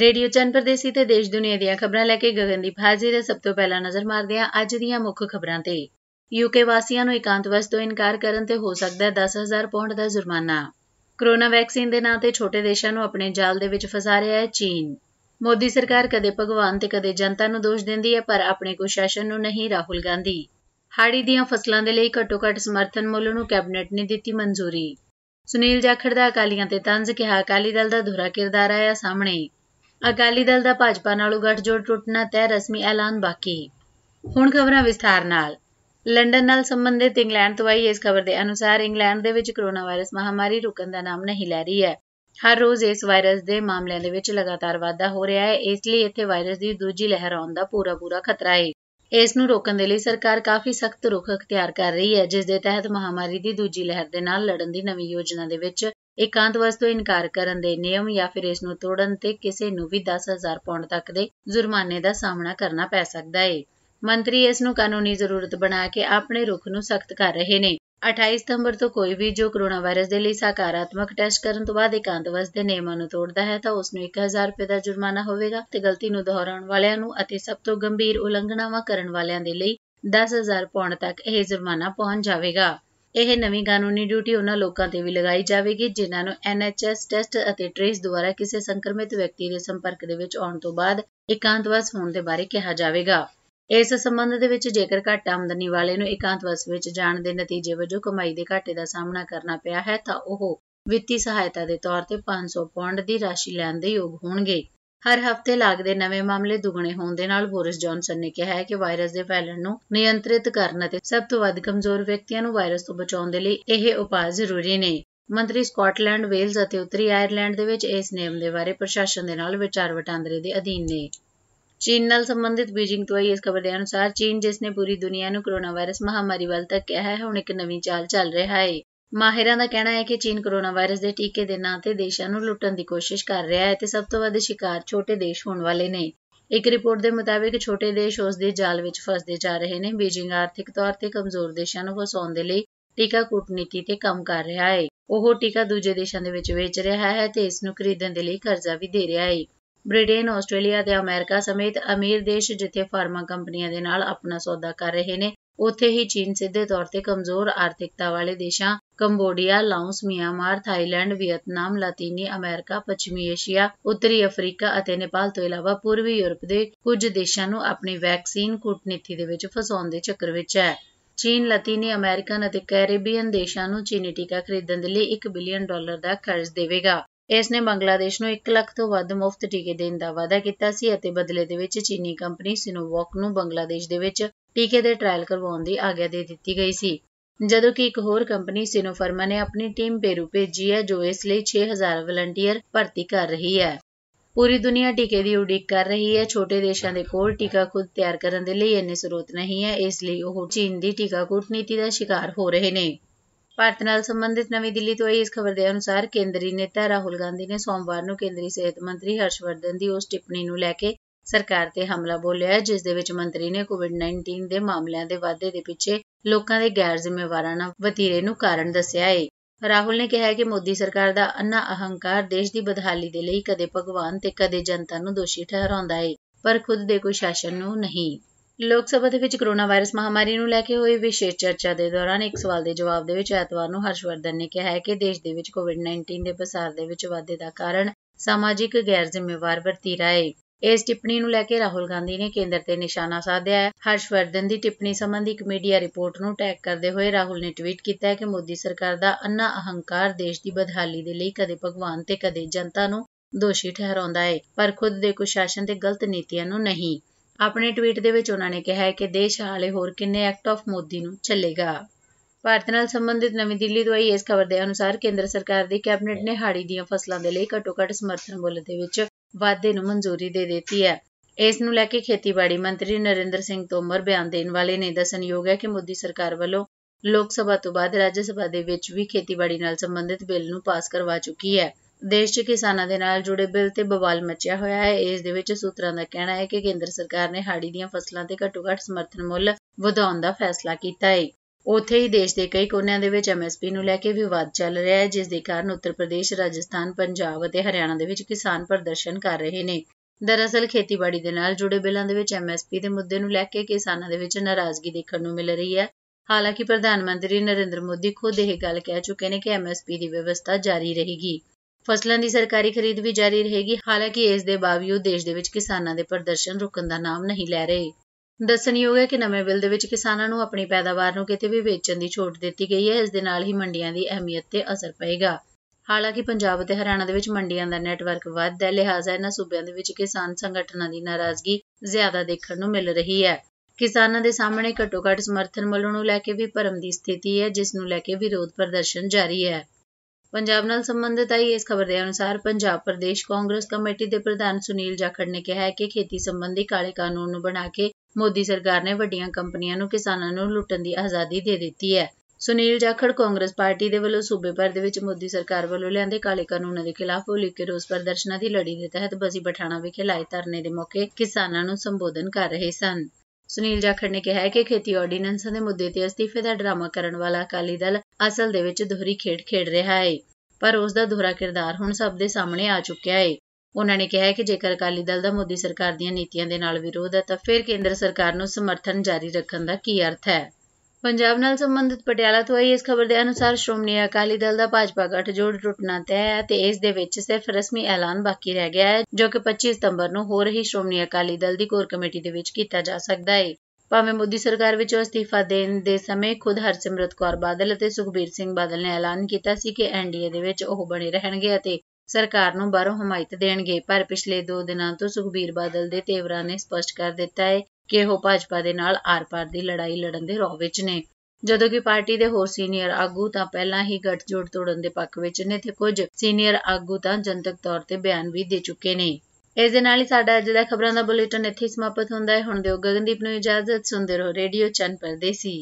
Radio ਚੰਪਰਦੇਸੀ ਤੇ ਦੇਸ਼ ਦੁਨੀਆ ਦੀਆਂ ਖਬਰਾਂ ਲੈ ਕੇ ਗਗਨਦੀਪ ਹਾਜ਼ਰ ਦੇ ਸਭ ਤੋਂ ਪਹਿਲਾਂ ਨਜ਼ਰ ਮਾਰਦੇ ਹਾਂ ਅੱਜ ਦੀਆਂ ਮੁੱਖ ਖਬਰਾਂ ਤੇ ਯੂਕੇ ਵਾਸੀਆਂ ਨੂੰ ਇਕਾਂਤਵਾਸ ਤੋਂ ਇਨਕਾਰ ਕਰਨ ਤੇ ਹੋ ਸਕਦਾ ਹੈ 10000 ਪੌਂਡ ਦਾ ਜੁਰਮਾਨਾ ਕਰੋਨਾ ਵੈਕਸੀਨ ਦੇ ਨਾਂ ਤੇ ਛੋਟੇ ਦੇਸ਼ਾਂ ਨੂੰ ਆਪਣੇ ਜਾਲ ਦੇ ਵਿੱਚ ਫਸਾ ਰਿਹਾ ਹੈ ਚੀਨ ਮੋਦੀ ਸਰਕਾਰ ਕਦੇ ਭਗਵਾਨ ਤੇ ਕਦੇ ਜਨਤਾ ਨੂੰ ਦੋਸ਼ ਦਿੰਦੀ ਹੈ ਪਰ ਆਪਣੇ ਕੁਸ਼ਾਸਨ ਨੂੰ ਨਹੀਂ ਰਾਹੁਲ ਗਾਂਧੀ ਹਾੜੀ ਦੀਆਂ ਫਸਲਾਂ ਦੇ ਲਈ ਘੱਟੋ-ਘੱਟ ਸਮਰਥਨ ਮੁੱਲ ਨੂੰ ਕੈਬਨਿਟ ਨੇ ਦਿੱਤੀ ਮਨਜ਼ੂਰੀ ਸੁਨੀਲ ਜਾਖੜ ਦਾ ਅਕਾਲੀਆਂ ਤੇ ਤੰਜ਼ ਕਿਹਾ ਅਕਾਲੀ ਦਲ ਦਾ ਧੁਰਾ ਕਿਰਦਾਰ ਆਇਆ ਸਾਹਮਣੇ ਅਕਾਲੀ ਦਲ ਦਾ ਭਾਜਪਾ ਨਾਲੋਂ ਗੱਠਜੋੜ ਟੁੱਟਣਾ ਤੈ ਰਸਮੀ ਐਲਾਨ ਬਾਕੀ ਹੁਣ ਖਬਰਾਂ ਵਿਸਥਾਰ ਨਾਲ ਲੰਡਨ ਨਾਲ ਸੰਬੰਧਿਤ ਇੰਗਲੈਂਡ ਤੋਂ ਆਈ ਇਸ ਖਬਰ ਦੇ ਅਨੁਸਾਰ ਇੰਗਲੈਂਡ ਦੇ ਵਿੱਚ ਕਰੋਨਾ ਵਾਇਰਸ ਮਹਾਮਾਰੀ ਰੁਕਣ ਦਾ ਨਾਮ ਨਹੀਂ ਲੈ ਰਹੀ ਹੈ ਹਰ ਰੋਜ਼ ਇਸ ਵਾਇਰਸ ਦੇ ਮਾਮਲਿਆਂ ਦੇ ਵਿੱਚ ਲਗਾਤਾਰ ਵਾਧਾ ਹੋ ਰਿਹਾ ਹੈ ਇਸ ਲਈ ਇੱਥੇ ਵਾਇਰਸ ਦੀ ਦੂਜੀ ਲਹਿਰ ਆਉਣ ਦਾ ਪੂਰਾ-ਪੂਰਾ ਖਤਰਾ ਹੈ ਇਸ ਨੂੰ ਰੋਕਣ ਦੇ ਲਈ ਸਰਕਾਰ ਕਾਫੀ ਸਖਤ ਰੁਖ ਅਖਤਿਆਰ ਕਰ ਰਹੀ ਹੈ ਜਿਸ ਦੇ ਤਹਿਤ ਮਹਾਮਾਰੀ ਦੀ ਦੂਜੀ ਲਹਿਰ ਦੇ ਨਾਲ ਲੜਨ ਦੀ ਨਵੀਂ ਯੋਜਨਾ ਦੇ ਵਿੱਚ ਇਕਾਂਤਵਾਸ ਤੋਂ ਇਨਕਾਰ ਕਰਨ ਦੇ ਨਿਯਮ ਜਾਂ ਫਿਰ ਇਸ ਨੂੰ ਤੋੜਨ ਤੇ ਕਿਸੇ ਨੂੰ ਵੀ 10000 ਪਾਉਂਡ ਤੱਕ ਦੇ ਜੁਰਮਾਨੇ ਦਾ ਸਾਹਮਣਾ ਕਰਨਾ ਪੈ ਸਕਦਾ ਹੈ ਮੰਤਰੀ ਇਸ ਨੂੰ ਕਾਨੂੰਨੀ ਜ਼ਰੂਰਤ ਬਣਾ ਕੇ ਆਪਣੇ ਰੁਖ ਨੂੰ ਸਖਤ ਕਰ ਰਹੇ ਨੇ 28 ਸਤੰਬਰ ਤੋਂ ਕੋਈ ਵੀ ਜੋ ਕੋਰੋਨਾ ਵਾਇਰਸ ਦੇ ਲਈ ਸਕਾਰਾਤਮਕ ਟੈਸਟ ਕਰਨ ਤੋਂ ਬਾਅਦ ਇਕਾਂਤਵਾਸ ਦੇ ਨਿਯਮਾਂ ਨੂੰ ਤੋੜਦਾ ਹੈ ਤਾਂ ਉਸ ਨੂੰ 1000 ਰੁਪਏ ਦਾ ਜੁਰਮਾਨਾ ਹੋਵੇਗਾ ਤੇ ਗਲਤੀ ਨੂੰ ਦੁਹਰਾਉਣ ਵਾਲਿਆਂ ਨੂੰ ਅਤੇ ਸਭ ਤੋਂ ਗੰਭੀਰ ਉਲੰਘਣਾਵਾਂ ਕਰਨ ਵਾਲਿਆਂ ਦੇ ਲਈ 10000 ਪਾਉਂਡ ਤੱਕ ਇਹ ਜੁਰਮਾਨਾ ਪਹੁੰਚ ਜਾਵੇਗਾ ਇਹ ਨਵੀਂ ਕਾਨੂੰਨੀ ਡਿਊਟੀ ਉਹਨਾਂ ਲੋਕਾਂ ਤੇ ਵੀ ਲਗਾਈ ਜਾਵੇਗੀ ਜਿਨ੍ਹਾਂ ਨੂੰ ਐਨਐਚਐਸ ਟੈਸਟ ਅਤੇ ਟ੍ਰੇਸ ਦੁਆਰਾ ਕਿਸੇ ਸੰਕਰਮਿਤ ਵਿਅਕਤੀ ਦੇ ਸੰਪਰਕ ਦੇ ਵਿੱਚ ਆਉਣ ਤੋਂ ਬਾਅਦ ਇਕਾਂਤਵਾਸ ਹੋਣ ਦੇ ਬਾਰੇ ਕਿਹਾ ਜਾਵੇਗਾ ਇਸ ਸੰਬੰਧ ਦੇ ਵਿੱਚ ਜੇਕਰ ਘੱਟ ਆਮਦਨੀ ਵਾਲੇ ਨੂੰ ਇਕਾਂਤਵਾਸ ਵਿੱਚ ਜਾਣ ਦੇ ਨਤੀਜੇ ਵਜੋਂ ਕਮਾਈ ਦੇ ਘਾਟੇ ਦਾ ਸਾਹਮਣਾ ਕਰਨਾ ਪਿਆ ਹੈ ਤਾਂ ਉਹ ਵਿੱਤੀ ਸਹਾਇਤਾ ਦੇ ਤੌਰ ਤੇ 500 ਪੌਂਡ ਦੀ ਰਾਸ਼ੀ ਲੈਣ ਦੇ ਯੋਗ ਹੋਣਗੇ ਹਰ ਹਫ਼ਤੇ ਲੱਗਦੇ ਨਵੇਂ ਮਾਮਲੇ ਦੁੱਗਣੇ ਹੋਣ ਦੇ ਨਾਲ ਬੋਰਿਸ ਜੌਨਸਨ ਨੇ ਕਿਹਾ ਹੈ ਕਿ ਵਾਇਰਸ ਦੇ ਫੈਲਣ ਨੂੰ ਨਿਯੰਤਰਿਤ ਕਰਨ ਅਤੇ ਸਭ ਤੋਂ ਵੱਧ ਕਮਜ਼ੋਰ ਵਿਅਕਤੀਆਂ ਨੂੰ ਵਾਇਰਸ ਤੋਂ ਬਚਾਉਣ ਦੇ ਲਈ ਇਹ ਉਪਾਅ ਜ਼ਰੂਰੀ ਨੇ ਮੰਤਰੀ ਸਕਾਟਲੈਂਡ ਵੇਲਜ਼ ਅਤੇ ਉੱਤਰੀ ਆਇਰਲੈਂਡ ਦੇ ਵਿੱਚ ਇਸ ਨਿਯਮ ਦੇ ਬਾਰੇ ਪ੍ਰਸ਼ਾਸਨ ਦੇ ਨਾਲ ਵਿਚਾਰ ਵਟਾਂਦਰੇ ਦੇ ਅਧੀਨ ਨੇ ਚੀਨ ਨਾਲ ਸੰਬੰਧਿਤ ਬੀਜਿੰਗ ਤੋਂ ਆਈ ਇਸ ਖਬਰ ਦੇ ਅਨੁਸਾਰ ਚੀਨ ਜਿਸ ਨੇ ਪੂਰੀ ਦੁਨੀਆ ਨੂੰ ਕੋਰੋਨਾ ਵਾਇਰਸ ਮਹਾਮਾਰੀ ਵੱਲ ਕਿਹਾ ਹੈ ਹੁਣ ਇੱਕ ਨਵੀਂ ਚਾਲ ਚੱਲ ਰਿਹਾ ਹੈ ਮਾਹਿਰਾਂ ਦਾ ਕਹਿਣਾ ਹੈ ਕਿ ਚੀਨ ਕੋਰੋਨਾ ਵਾਇਰਸ ਦੇ ਟੀਕੇ ਦੇ ਨਾਂ ਤੇ ਦੇਸ਼ਾਂ ਨੂੰ ਲੁੱਟਣ ਦੀ ਕੋਸ਼ਿਸ਼ ਕਰ ਰਿਹਾ ਹੈ ਤੇ ਸਭ ਤੋਂ ਵੱਧ ਸ਼ਿਕਾਰ ਛੋਟੇ ਦੇਸ਼ ਹੋਣ ਵਾਲੇ ਨੇ ਇੱਕ ਰਿਪੋਰਟ ਦੇ ਮੁਤਾਬਿਕ ਛੋਟੇ ਦੇਸ਼ ਉਸ ਦੇ ਜਾਲ ਵਿੱਚ ਫਸਦੇ ਜਾ ਰਹੇ ਨੇ ਬੀਜਿੰਗ ਆਰਥਿਕ ਤੌਰ ਤੇ ਕਮਜ਼ੋਰ ਦੇਸ਼ਾਂ ਨੂੰ ਫਸਾਉਣ ਦੇ ਲਈ ਟੀਕਾ ਕੂਟਨੀਤੀ ਤੇ ਕੰਮ ਕਰ ਰਿਹਾ ਹੈ ਉਹ ਟੀਕਾ ਦੂਜੇ ਦੇਸ਼ਾਂ ਦੇ ਵਿੱਚ ਵੇਚ ਰਿਹਾ ਹੈ ਤੇ ਇਸ ਨੂੰ ਖਰੀਦਣ ਦੇ ਲਈ ਕਰਜ਼ਾ ਵੀ ਦੇ ਰਿਹਾ ਹੈ ਬ੍ਰਿਟੇਨ ਆਸਟ੍ਰੇਲੀਆ ਤੇ ਅਮਰੀਕਾ ਸਮੇਤ ਅਮੀਰ ਦੇਸ਼ ਜਿੱਥੇ ਫਾਰਮਾ ਕੰਪਨੀਆਂ ਦੇ ਨਾਲ ਆਪਣਾ ਸੌਦਾ ਕਰ ਰਹੇ ਨੇ ਉੱਥੇ ਹੀ ਚੀਨ ਸਿੱਧੇ ਤੌਰ ਤੇ ਕਮਜ਼ੋਰ ਆਰਥਿਕਤਾ ਵਾਲੇ ਦੇਸ਼ਾਂ Cambodia Laos Myanmar Thailand Vietnam ਲਾਤੀਨੀ ਅਮਰੀਕਾ ਪੱਛਮੀ ਏਸ਼ੀਆ ਉੱਤਰੀ ਅਫਰੀਕਾ ਅਤੇ ਨੇਪਾਲ ਤੋਂ ਇਲਾਵਾ ਪੂਰਬੀ ਯੂਰਪ ਦੇ ਕੁਝ ਦੇਸ਼ਾਂ ਨੂੰ ਆਪਣੀ ਵੈਕਸੀਨ ਕੂਟਨੀਤੀ ਦੇ ਵਿੱਚ ਫਸਾਉਣ ਦੇ ਚੱਕਰ ਵਿੱਚ ਹੈ ਚੀਨ ਲਾਤੀਨੀ ਅਮਰੀਕਨ ਅਤੇ ਕੈਰੀਬੀਅਨ ਦੇਸ਼ਾਂ ਨੂੰ ਚੀਨੀ ਟੀਕਾ ਖਰੀਦਣ ਦੇ ਲਈ 1 ਬਿਲੀਅਨ ਡਾਲਰ ਦਾ ਖਰਚ ਦੇਵੇਗਾ ਇਸ ਨੇ ਬੰਗਲਾਦੇਸ਼ ਨੂੰ 1 ਲੱਖ ਤੋਂ ਵੱਧ ਮੁਫਤ ਟੀਕੇ ਦੇਣ ਦਾ ਵਾਅਦਾ ਕੀਤਾ ਸੀ ਅਤੇ ਬਦਲੇ ਦੇ ਵਿੱਚ ਚੀਨੀ ਕੰਪਨੀ ਸਿਨੋਵਾਕ ਨੂੰ ਬੰਗਲਾਦੇਸ਼ ਦੇ ਵਿੱਚ ਟੀਕੇ ਦੇ ਟ੍ਰਾਇਲ ਕਰਵਾਉਣ ਦੀ ਆਗਿਆ ਦੇ ਦਿੱਤੀ ਗਈ ਸੀ ਜਦੋਂ ਕਿ ਇੱਕ ਹੋਰ ਕੰਪਨੀ ਸਿਨੋਫਰਮਾ ਨੇ ਆਪਣੀ ਟੀਮ ਪੇਰੂ ਭੇਜੀ ਹੈ ਜੋ ਇਸ ਲਈ 6000 ਵਲੰਟੀਅਰ ਭਰਤੀ ਕਰ ਰਹੀ ਹੈ ਪੂਰੀ ਦੁਨੀਆ ਟੀਕੇ ਦੀ ਉਡੀਕ ਕਰ ਰਹੀ ਹੈ ਛੋਟੇ ਦੇਸ਼ਾਂ ਦੇ ਕੋਲ ਟੀਕਾ ਖੁਦ ਤਿਆਰ ਕਰਨ ਦੇ ਲਈ ਇੰਨੇ ਸਰੋਤ ਨਹੀਂ ਹੈ ਇਸ ਲਈ ਉਹ ਚੀਨ ਦੀ ਟੀਕਾ ਕੂਟਨੀਤੀ ਦਾ ਸ਼ਿਕਾਰ ਹੋ ਰਹੇ ਨੇ ਭਾਰਤ ਨਾਲ ਸੰਬੰਧਿਤ ਨਵੀਂ ਦਿੱਲੀ ਤੋਂ ਇਸ ਖਬਰ ਦੇ ਅਨੁਸਾਰ ਕੇਂਦਰੀ ਨੇਤਾ ਰਾਹੁਲ ਗਾਂਧੀ ਨੇ ਸੋਮਵਾਰ ਨੂੰ ਕੇਂਦਰੀ ਸਿਹਤ ਮੰਤਰੀ ਹਰਸ਼ਵਰਧਨ ਦੀ ਉਸ ਟਿੱਪਣੀ ਨੂੰ ਲੈ ਕੇ ਸਰਕਾਰ ਤੇ ਹਮਲਾ ਬੋਲਿਆ ਜਿਸ ਦੇ ਵਿੱਚ ਮੰਤਰੀ ਨੇ ਕੋਵਿਡ-19 ਦੇ ਮਾਮਲਿਆਂ ਦੇ ਵਾਧੇ ਦੇ ਪਿੱਛੇ ਲੋਕਾਂ ਦੇ ਗੈਰ ਜ਼ਿੰਮੇਵਾਰਾਨਾ ਵਤੀਰੇ ਨੂੰ ਕਾਰਨ ਦੱਸਿਆ ਹੈ ਰਾਹੁਲ ਨੇ ਕਿਹਾ ਕਿ ਮੋਦੀ ਸਰਕਾਰ ਦਾ ਅੰਨਾ ਅਹੰਕਾਰ ਦੇਸ਼ ਦੀ ਬਦਹਾਲੀ ਦੇ ਲਈ ਕਦੇ ਭਗਵਾਨ ਤੇ ਕਦੇ ਜਨਤਾ ਨੂੰ ਦੋਸ਼ੀ ਠਹਿਰਾਉਂਦਾ ਹੈ ਪਰ ਖੁਦ ਦੇ ਕੋਈ ਸ਼ਾਸਨ ਨੂੰ ਨਹੀਂ ਲੋਕ ਸਭਾ ਦੇ ਵਿੱਚ ਕੋਰੋਨਾ ਵਾਇਰਸ ਮਹਾਮਾਰੀ ਨੂੰ ਲੈ ਕੇ ਹੋਈ ਵਿਸ਼ੇਸ਼ ਚਰਚਾ ਦੇ ਦੌਰਾਨ ਇੱਕ ਸਵਾਲ ਦੇ ਜਵਾਬ ਦੇ ਵਿੱਚ ਐਤਵਾਰ ਨੂੰ ਹਰਸ਼ਵਰਧਨ ਨੇ ਕਿਹਾ ਹੈ ਕਿ ਦੇਸ਼ ਦੇ ਵਿੱਚ ਕੋਵਿਡ-19 ਦੇ ਪਸਾਰ ਦੇ ਵਿੱਚ ਵਾਧੇ ਦਾ ਕਾਰਨ ਸਮਾਜਿਕ ਗੈਰ ਜ਼ਿੰਮੇਵਾਰ ਵਰਤੀਰਾ ਹੈ ਇਸ ਟਿੱਪਣੀ ਨੂੰ ਲੈ ਕੇ ਰਾਹੁਲ ਗਾਂਧੀ ਨੇ ਕੇਂਦਰ ਤੇ ਨਿਸ਼ਾਨਾ ਸਾਧਿਆ ਹੈ ਹਰਸ਼ਵਰਧਨ ਦੀ ਟਿੱਪਣੀ ਸੰਬੰਧੀ ਇੱਕ ਮੀਡੀਆ ਰਿਪੋਰਟ ਨੂੰ ਟੈਗ ਕਰਦੇ ਹੋਏ ਰਾਹੁਲ ਨੇ ਟਵੀਟ ਕੀਤਾ ਹੈ ਕਿ ਮੋਦੀ ਸਰਕਾਰ ਦਾ ਅੰਨਾ ਅਹੰਕਾਰ ਦੇਸ਼ ਦੀ ਬਦਹਾਲੀ ਦੇ ਲਈ ਕਦੇ ਭਗਵਾਨ ਤੇ ਕਦੇ ਜਨਤਾ ਨੂੰ ਦੋਸ਼ੀ ਠਹਿਰਾਉਂਦਾ ਹੈ ਪਰ ਖੁਦ ਦੇ ਕੋ ਸ਼ਾਸਨ ਤੇ ਗਲਤ ਨੀਤੀਆਂ ਨੂੰ ਨਹੀਂ ਆਪਣੇ ਟਵੀਟ ਦੇ ਵਿੱਚ ਉਹਨਾਂ ਨੇ ਕਿਹਾ ਹੈ ਕਿ ਦੇਸ਼ ਹਾਲੇ ਹੋਰ ਕਿੰਨੇ ਐਕਟ ਆਫ ਮੋਦੀ ਨੂੰ ਚੱਲੇਗਾ ਭਾਰਤ ਨਾਲ ਸੰਬੰਧਿਤ ਨਵੀਂ ਦਿੱਲੀ ਤੋਂ ਆਈ ਇਸ ਖਬਰ ਦੇ ਅਨੁਸਾਰ ਕੇਂਦਰ ਸਰਕਾਰ ਦੀ ਕੈਬਨਿਟ ਨੇ ਹਾੜੀ ਦੀਆਂ ਫਸਲਾਂ ਦੇ ਲਈ ਘੱਟੋ-ਘੱਟ ਸਮਰਥਨ ਮੁੱਲ ਦੇ ਵਿੱਚ ਵਾਧੇ ਨੂੰ ਮਨਜ਼ੂਰੀ ਦੇ ਦਿੱਤੀ ਹੈ ਇਸ ਨੂੰ ਲੈ ਕੇ ਖੇਤੀਬਾੜੀ ਮੰਤਰੀ ਨਰਿੰਦਰ ਸਿੰਘ ਤੋਮਰ ਬਿਆਨ ਦੇਣ ਵਾਲੇ ਨੇ ਦੱਸਣਯੋਗ ਹੈ ਕਿ ਮੋਦੀ ਸਰਕਾਰ ਵੱਲੋਂ ਲੋਕ ਸਭਾ ਤੋਂ ਬਾਅਦ ਰਾਜ ਸਭਾ ਦੇ ਵਿੱਚ ਵੀ ਖੇਤੀਬਾੜੀ ਨਾਲ ਸੰਬੰਧਿਤ ਬਿੱਲ ਨੂੰ ਪਾਸ ਕਰਵਾ ਚੁੱਕੀ ਹੈ ਦੇਸ਼ 'ਚ ਕਿਸਾਨਾਂ ਦੇ ਨਾਲ ਜੁੜੇ ਬਿੱਲ ਤੇ ਬਵਾਲ ਮਚਿਆ ਹੋਇਆ ਹੈ ਇਸ ਦੇ ਵਿੱਚ ਸੂਤਰਾਂ ਦਾ ਕਹਿਣਾ ਹੈ ਕਿ ਕੇਂਦਰ ਸਰਕਾਰ ਨੇ ਹਾੜੀ ਦੀਆਂ ਫਸਲਾਂ ਤੇ ਘੱਟੋ-ਘੱਟ ਸਮਰਥਨ ਮੁੱਲ ਵਧਾਉਣ ਦਾ ਫੈਸਲਾ ਕੀਤਾ ਹੈ ਉਥੇ ਹੀ ਦੇਸ਼ ਦੇ ਕਈ ਕੋਨਿਆਂ ਦੇ ਵਿੱਚ ਐਮਐਸਪੀ ਨੂੰ ਲੈ ਕੇ ਵਿਵਾਦ ਚੱਲ ਰਿਹਾ ਹੈ ਜਿਸ ਦੇ ਕਾਰਨ ਉੱਤਰ ਪ੍ਰਦੇਸ਼, ਰਾਜਸਥਾਨ, ਪੰਜਾਬ ਅਤੇ ਹਰਿਆਣਾ ਦੇ ਵਿੱਚ ਕਿਸਾਨ ਪ੍ਰਦਰਸ਼ਨ ਕਰ ਰਹੇ ਨੇ। ਦਰਅਸਲ ਖੇਤੀਬਾੜੀ ਦੇ ਨਾਲ ਜੁੜੇ ਬਿੱਲਾਂ ਦੇ ਵਿੱਚ ਐਮਐਸਪੀ ਦੇ ਮੁੱਦੇ ਨੂੰ ਲੈ ਕੇ ਕਿਸਾਨਾਂ ਦੇ ਵਿੱਚ ਨਾਰਾਜ਼ਗੀ ਦੇਖਣ ਨੂੰ ਮਿਲ ਰਹੀ ਹੈ। ਹਾਲਾਂਕਿ ਪ੍ਰਧਾਨ ਮੰਤਰੀ ਨਰਿੰਦਰ ਮੋਦੀ ਖੁਦ ਇਹ ਗੱਲ ਕਹਿ ਚੁੱਕੇ ਨੇ ਕਿ ਐਮਐਸਪੀ ਦੀ ਵਿਵਸਥਾ ਜਾਰੀ ਰਹੇਗੀ। ਫਸਲਾਂ ਦੀ ਸਰਕਾਰੀ ਖਰੀਦ ਵੀ ਜਾਰੀ ਰਹੇਗੀ ਹਾਲਾਂਕਿ ਇਸ ਦੇ ਬਾਵਜੂਦ ਦੇਸ਼ ਦੇ ਵਿੱਚ ਕਿਸਾਨਾਂ ਦੇ ਪ੍ਰਦਰਸ਼ਨ ਰੁਕਣ ਦਾ ਨਾਮ ਨਹੀਂ ਲੈ ਰਹੇ ਦੱਸਣਯੋਗ ਹੈ ਕਿ ਨਵੇਂ ਬਿੱਲ ਦੇ ਵਿੱਚ ਕਿਸਾਨਾਂ ਨੂੰ ਆਪਣੀ ਪੈਦਾਵਾਰ ਨੂੰ ਕਿਤੇ ਵੀ ਵੇਚਣ ਦੀ ਛੋਟ ਦਿੱਤੀ ਗਈ ਹੈ ਇਸ ਦੇ ਨਾਲ ਹੀ ਮੰਡੀਆਂ ਦੀ ਅਹਿਮੀਅਤ ਤੇ ਅਸਰ ਪਏਗਾ ਹਾਲਾਂਕਿ ਪੰਜਾਬ ਤੇ ਹਰਿਆਣਾ ਦੇ ਵਿੱਚ ਮੰਡੀਆਂ ਦਾ ਨੈਟਵਰਕ ਵੱਧ ਹੈ ਲਿਹਾਜ਼ਾ ਇਹਨਾਂ ਸੂਬਿਆਂ ਦੇ ਵਿੱਚ ਕਿਸਾਨ ਸੰਗਠਨਾਂ ਦੀ ਨਾਰਾਜ਼ਗੀ ਜ਼ਿਆਦਾ ਦੇਖਣ ਨੂੰ ਮਿਲ ਰਹੀ ਹੈ ਕਿਸਾਨਾਂ ਦੇ ਸਾਹਮਣੇ ਘੱਟੋ-ਘੱਟ ਸਮਰਥਨ ਮੁੱਲ ਨੂੰ ਲੈ ਕੇ ਵੀ ਭਰਮ ਦੀ ਸਥਿਤੀ ਹੈ ਜਿਸ ਨੂੰ ਲੈ ਕੇ ਵਿਰੋਧ ਪ੍ਰਦਰਸ਼ਨ ਜਾਰੀ ਹੈ ਪੰਜਾਬ ਨਾਲ ਸੰਬੰਧਿਤ ਆਈ ਇਸ ਖਬਰ ਦੇ ਅਨੁਸਾਰ ਪੰਜਾਬ ਪ੍ਰਦੇਸ਼ ਕਾਂਗਰਸ ਕਮੇਟੀ ਦੇ ਪ੍ਰਧਾਨ ਸੁਨੀਲ ਜਾਖੜ ਨੇ ਕਿਹਾ ਹੈ ਕਿ ਖੇਤੀ ਸੰਬੰਧੀ ਕਾਲੇ ਕਾਨੂੰਨ ਨੂੰ ਬਣਾ ਕੇ ਮੋਦੀ ਸਰਕਾਰ ਨੇ ਵੱਡੀਆਂ ਕੰਪਨੀਆਂ ਨੂੰ ਕਿਸਾਨਾਂ ਨੂੰ ਲੁੱਟਣ ਦੀ ਆਜ਼ਾਦੀ ਦੇ ਦਿੱਤੀ ਹੈ ਸੁਨੀਲ ਜਾਖੜ ਕਾਂਗਰਸ ਪਾਰਟੀ ਦੇ ਵੱਲੋਂ ਸੂਬੇ ਭਰ ਦੇ ਵਿੱਚ ਮੋਦੀ ਸਰਕਾਰ ਵੱਲੋਂ ਲਿਆਂਦੇ ਕਾਲੇ ਕਾਨੂੰਨਾਂ ਦੇ ਖਿਲਾਫ ਹੋ ਕੇ ਰੋਸ ਪ੍ਰਦਰਸ਼ਨਾਂ ਦੀ ਲੜੀ ਦੇ ਤਹਿਤ ਬਸੀ ਪਠਾਣਾ ਵਿਖੇ ਲਾਏ ਧਰਨੇ ਦੇ ਮੌਕੇ ਕਿਸਾਨਾਂ ਨੂੰ ਸੰਬੋਧਨ ਕਰ ਰਹੇ ਸਨ ਸੁਨੀਲ ਜਾਖੜ ਨੇ ਕਿਹਾ ਕਿ ਖੇਤੀ ਆਰਡੀਨੈਂਸਾਂ ਦੇ ਮੁੱਦੇ ਤੇ ਅਸਤੀਫੇ ਦਾ ਡਰਾਮਾ ਕਰਨ ਵਾਲਾ ਅਕਾਲੀ ਦਲ ਅਸਲ ਦੇ ਵਿੱਚ ਦੋਹਰੀ ਖੇਡ ਖੇਡ ਰਿਹਾ ਹੈ ਪਰ ਉਸ ਦਾ ਦੋਹਰਾ ਕਿਰਦਾਰ ਹੁਣ ਸਭ ਦੇ ਸਾਹਮਣੇ ਆ ਚੁੱਕਿਆ ਹੈ ਉਹਨਾਂ ਨੇ ਕਿਹਾ ਹੈ ਕਿ ਜੇਕਰ ਅਕਾਲੀ ਦਲ ਦਾ ਮੋਦੀ ਸਰਕਾਰ ਦੀਆਂ ਨੀਤੀਆਂ ਦੇ ਨਾਲ ਵਿਰੋਧ ਹੈ ਤਾਂ ਫਿਰ ਕੇਂਦਰ ਸਰਕਾਰ ਨੂੰ ਸਮਰਥਨ ਜਾਰੀ ਰੱਖਣ ਦਾ ਕੀ ਅਰਥ ਹੈ ਪੰਜਾਬ ਨਾਲ ਸੰਬੰਧਿਤ ਪਟਿਆਲਾ ਤੋਂ ਆਈ ਇਸ ਖਬਰ ਦੇ ਅਨੁਸਾਰ ਸ਼੍ਰੋਮਣੀ ਅਕਾਲੀ ਦਲ ਦਾ ਭਾਜਪਾ ਜੋੜ ਟੁੱਟਣਾ ਤੈਅ ਹੈ ਤੇ ਇਸ ਦੇ ਵਿੱਚ ਸਿਰਫ ਰਸਮੀ ਐਲਾਨ ਬਾਕੀ ਰਹਿ ਗਿਆ ਹੈ ਜੋ ਕਿ 25 ਸਤੰਬਰ ਨੂੰ ਹੋ ਰਹੀ ਸ਼੍ਰੋਮਣੀ ਅਕਾਲੀ ਦਲ ਦੀ ਕੋਰ ਕਮੇਟੀ ਦੇ ਵਿੱਚ ਕੀਤਾ ਜਾ ਸਕਦਾ ਹੈ ਭਾਵੇਂ ਮੋਦੀ ਸਰਕਾਰ ਵਿੱਚੋਂ ਅਸਤੀਫਾ ਦੇਣ ਦੇ ਸਮੇਂ ਖੁਦ ਹਰਸਿਮਰਤ ਕੌਰ ਬਾਦਲ ਅਤੇ ਸੁਖਬੀਰ ਸਿੰਘ ਬਾਦਲ ਨੇ ਐਲਾਨ ਕੀਤਾ ਸੀ ਕਿ ਐਨਡੀਏ ਦੇ ਵਿੱਚ ਉਹ ਬਣੇ ਰਹਿਣਗੇ ਅਤੇ ਸਰਕਾਰ ਨੂੰ ਬਾਹਰੋਂ ਹਮਾਇਤ ਦੇਣਗੇ ਪਰ ਪਿਛਲੇ 2 ਦਿਨਾਂ ਤੋਂ ਸੁਖਬੀਰ ਬਾਦਲ ਦੇ ਤੇਵਰਾਂ ਨੇ ਸਪਸ਼ਟ ਕਰ ਦਿੱਤਾ ਹੈ ਕਿ ਉਹ ਭਾਜਪਾ ਦੇ ਨਾਲ ਆਰ-ਪਾਰ ਦੀ ਲੜਾਈ ਲੜਨ ਦੇ ਰੋਹ ਵਿੱਚ ਨੇ ਜਦੋਂ ਕਿ ਪਾਰਟੀ ਦੇ ਹੋਰ ਸੀਨੀਅਰ ਆਗੂ ਤਾਂ ਪਹਿਲਾਂ ਹੀ ਗੱਠਜੋੜ ਤੋੜਨ ਦੇ ਪੱਖ ਵਿੱਚ ਨੇ ਤੇ ਕੁਝ ਸੀਨੀਅਰ ਆਗੂ ਤਾਂ ਜਨਤਕ ਤੌਰ ਤੇ ਬਿਆਨ ਵੀ ਦੇ ਚੁੱਕੇ ਨੇ ਇਸ ਦੇ ਨਾਲ ਹੀ ਸਾਡਾ ਅੱਜ ਦਾ ਖਬਰਾਂ ਦਾ ਬੁਲੇਟਿਨ ਇੱਥੇ ਸਮਾਪਤ ਹੁੰਦਾ ਹੈ ਹੁਣ ਦਿਓ ਗਗਨਦੀਪ ਨੂੰ ਇਜਾਜ਼ਤ ਸੁਣਦੇ ਰਹੋ ਰੇਡੀਓ ਚੰਨ ਪਰਦੇਸੀ